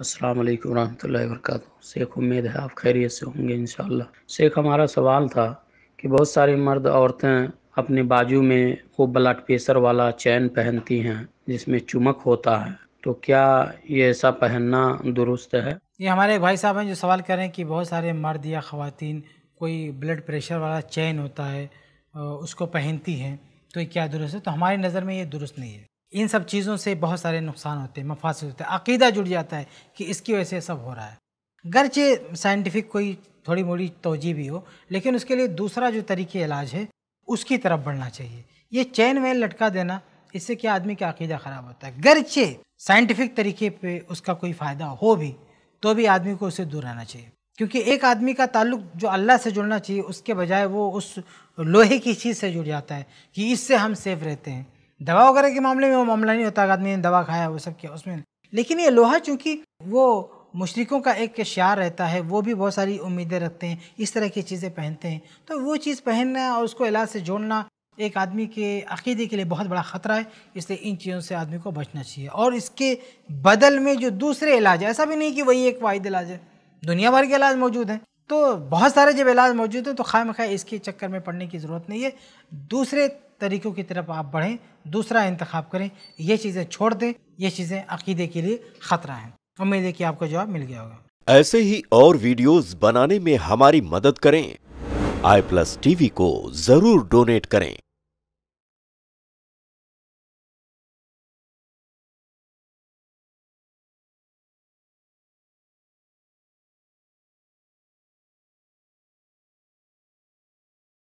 अस्सलाम वालेकुम रहमतुल्लाहि बरकातहू शेख उम्मीद है आप खैरियत से होंगे इन शेख हमारा सवाल था कि बहुत सारे मर्द औरतें अपने बाजू में वो ब्लड प्रेशर वाला चैन पहनती हैं जिसमें चुमक होता है तो क्या ये ऐसा पहनना दुरुस्त है ये हमारे एक भाई साहब हैं जो सवाल कर रहे हैं कि बहुत सारे मर्द या ख़वान कोई ब्लड प्रेशर वाला चैन होता है उसको पहनती हैं तो ये क्या दुरुस्त है तो हमारी नज़र में ये दुरुस्त नहीं है इन सब चीज़ों से बहुत सारे नुकसान होते हैं मफासद होते हैं अकीदा जुड़ जाता है कि इसकी वजह से सब हो रहा है गरचे साइंटिफिक कोई थोड़ी मोड़ी तोजी भी हो लेकिन उसके लिए दूसरा जो तरीके इलाज है उसकी तरफ बढ़ना चाहिए ये चैन वैन लटका देना इससे क्या आदमी का अकीदा ख़राब होता है गरचे साइंटिफिक तरीके पे उसका कोई फ़ायदा हो भी तो भी आदमी को उससे दूर रहना चाहिए क्योंकि एक आदमी का ताल्लुक जो अल्लाह से जुड़ना चाहिए उसके बजाय वो उस लोहे की चीज़ से जुड़ जाता है कि इससे हम सेफ रहते हैं दवा वगैरह के मामले में वो मामला नहीं होता आदमी ने दवा खाया वो सब किया उसमें लेकिन ये लोहा चूँकि वो मुशरकों का एक शार रहता है वो भी बहुत सारी उम्मीदें रखते हैं इस तरह की चीज़ें पहनते हैं तो वो चीज़ पहनना और उसको इलाज से जोड़ना एक आदमी के अकीदे के लिए बहुत बड़ा ख़तरा है इसलिए इन चीज़ों से आदमी को बचना चाहिए और इसके बदल में जो दूसरे इलाज है ऐसा भी नहीं कि वही एक वाद इलाज है दुनिया भर के इलाज मौजूद हैं तो बहुत सारे जब इलाज मौजूद हैं तो खाए मखाए इसके चक्कर में पड़ने की ज़रूरत नहीं है दूसरे तरीक़ों की तरफ आप बढ़ें दूसरा इंतखा करें ये चीज़ें छोड़ दें ये चीज़ें अकीदे के लिए ख़तरा हैं उम्मीद है कि आपको जवाब मिल गया होगा ऐसे ही और वीडियोस बनाने में हमारी मदद करें आई प्लस टीवी को जरूर डोनेट करें